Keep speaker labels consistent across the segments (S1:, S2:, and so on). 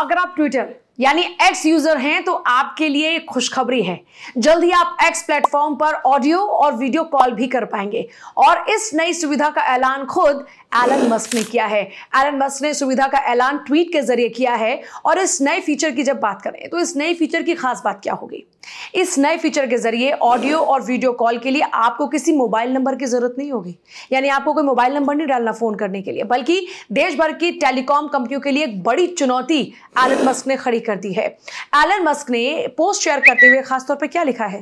S1: अगर आप ट्विटर यानी एक्स यूजर हैं तो आपके लिए खुशखबरी है जल्द ही आप एक्स प्लेटफॉर्म पर ऑडियो और वीडियो कॉल भी कर पाएंगे और इस नई सुविधा का ऐलान खुद एलन मस्क ने किया है एलन मस्क ने सुविधा का ऐलान ट्वीट के जरिए किया है और इस नए फीचर की जब बात करें तो इस नए फीचर की खास बात क्या होगी इस नए फीचर के जरिए ऑडियो और वीडियो कॉल के लिए आपको किसी मोबाइल नंबर की जरूरत नहीं होगी यानी आपको कोई मोबाइल नंबर नहीं डालना फोन करने के लिए बल्कि देश भर की टेलीकॉम कंपनियों के लिए एक बड़ी चुनौती एलन मस्क ने खड़ी कर दी है एलन मस्क ने पोस्ट शेयर करते हुए खासतौर पर क्या लिखा है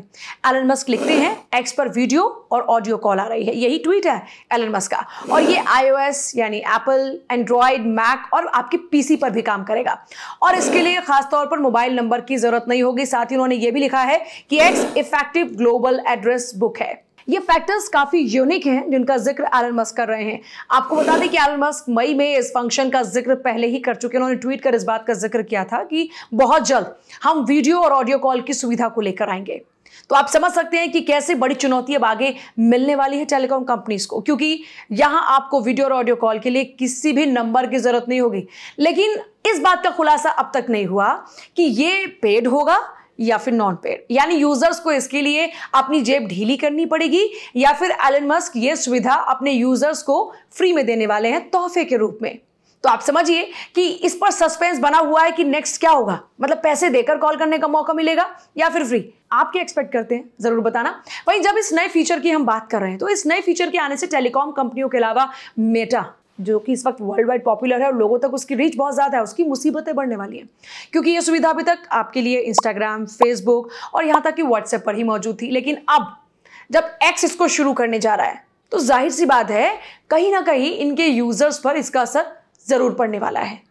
S1: एलन मस्क लिखते हैं एक्स पर वीडियो और ऑडियो कॉल आ रही है यही ट्वीट है एलन मस्क का और ये आईओएस यानी एप्पल एंड्रॉयड मैक और आपके पीसी पर भी काम करेगा और इसके लिए खासतौर पर मोबाइल नंबर की जरूरत नहीं होगी साथ ही उन्होंने ये भी लिखा है कि X effective global address book है ये फैक्टर्स काफ़ी यूनिक हैं जिनका जिक्र एलन मस्क कर रहे हैं आपको बता दें कि एलन मस्क मई में इस फंक्शन का जिक्र पहले ही कर चुके हैं उन्होंने ट्वीट कर इस बात का जिक्र किया था कि बहुत जल्द हम वीडियो और ऑडियो कॉल की सुविधा को लेकर आएंगे तो आप समझ सकते हैं कि कैसे बड़ी चुनौती अब आगे मिलने वाली है टेलीकॉम कंपनीज को क्योंकि यहां आपको वीडियो और ऑडियो कॉल के लिए किसी भी नंबर की जरूरत नहीं होगी लेकिन इस बात का खुलासा अब तक नहीं हुआ कि ये पेड होगा या फिर नॉन पेड यानी यूजर्स को इसके लिए अपनी जेब ढीली करनी पड़ेगी या फिर एलन मस्क ये सुविधा अपने यूजर्स को फ्री में देने वाले हैं तोहफे के रूप में तो आप समझिए कि इस पर सस्पेंस बना हुआ है कि नेक्स्ट क्या होगा मतलब पैसे देकर कॉल करने का मौका मिलेगा या फिर फ्री आप क्या एक्सपेक्ट करते हैं जरूर बताना वहीं जब इस नए फीचर की हम बात कर रहे हैं तो इस नए फीचर के आने से टेलीकॉम कंपनियों के अलावा मेटा जो कि इस वक्त वर्ल्ड वाइड पॉपुलर है और लोगों तक उसकी रीच बहुत ज़्यादा है उसकी मुसीबतें बढ़ने वाली हैं क्योंकि ये सुविधा अभी तक आपके लिए इंस्टाग्राम फेसबुक और यहाँ तक कि व्हाट्सएप पर ही मौजूद थी लेकिन अब जब एक्स इसको शुरू करने जा रहा है तो जाहिर सी बात है कहीं ना कहीं इनके यूज़र्स पर इसका असर ज़रूर पड़ने वाला है